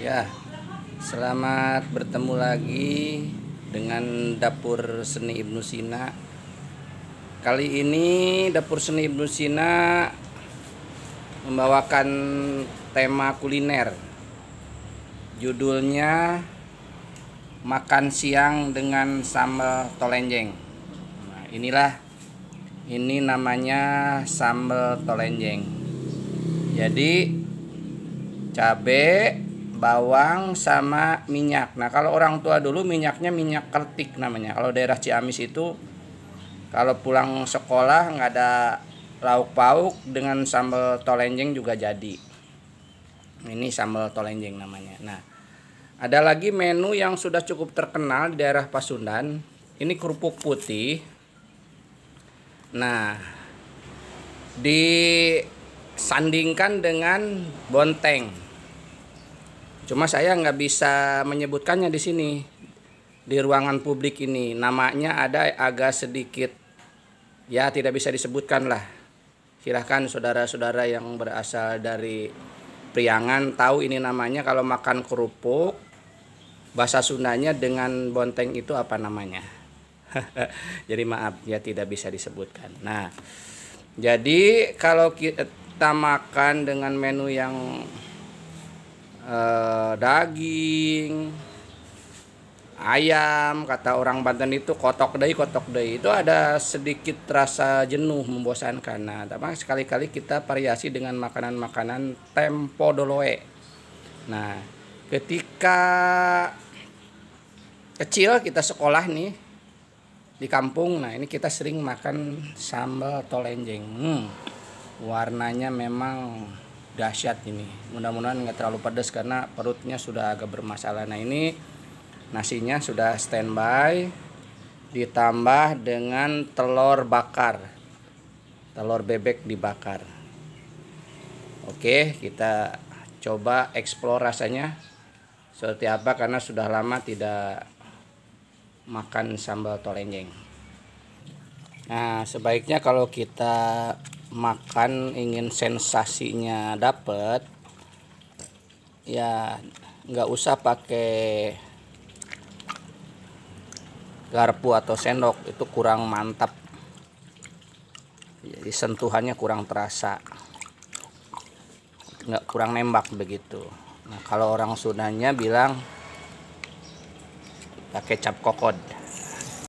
Ya, selamat bertemu lagi dengan Dapur Seni Ibnu Sina. Kali ini Dapur Seni Ibnu Sina membawakan tema kuliner. Judulnya makan siang dengan sambal tolenjeng. Nah, inilah ini namanya sambal tolenjeng. Jadi cabe bawang sama minyak nah kalau orang tua dulu minyaknya minyak kertik namanya kalau daerah Ciamis itu kalau pulang sekolah nggak ada lauk pauk dengan sambal tolenjeng juga jadi ini sambal tolenjeng namanya nah ada lagi menu yang sudah cukup terkenal di daerah Pasundan ini kerupuk putih nah disandingkan dengan bonteng Cuma saya nggak bisa menyebutkannya di sini di ruangan publik ini. Namanya ada agak sedikit ya tidak bisa disebutkan lah. Silahkan saudara-saudara yang berasal dari Priangan tahu ini namanya kalau makan kerupuk bahasa Sundanya dengan bonteng itu apa namanya? jadi maaf ya tidak bisa disebutkan. Nah, jadi kalau kita makan dengan menu yang eh, daging ayam kata orang Banten itu kotok day kotok day itu ada sedikit rasa jenuh membosankan nah tapi sekali-kali kita variasi dengan makanan-makanan tempo doloe nah ketika kecil kita sekolah nih di kampung nah ini kita sering makan sambal tolenjeng hmm, warnanya memang dahsyat ini mudah-mudahan nggak terlalu pedas karena perutnya sudah agak bermasalah nah ini nasinya sudah standby ditambah dengan telur bakar telur bebek dibakar oke kita coba eksplor rasanya seperti apa karena sudah lama tidak makan sambal tolenjeng nah sebaiknya kalau kita makan ingin sensasinya dapat, ya nggak usah pakai garpu atau sendok itu kurang mantap jadi sentuhannya kurang terasa nggak kurang nembak begitu nah kalau orang Sunanya bilang pakai cap kokod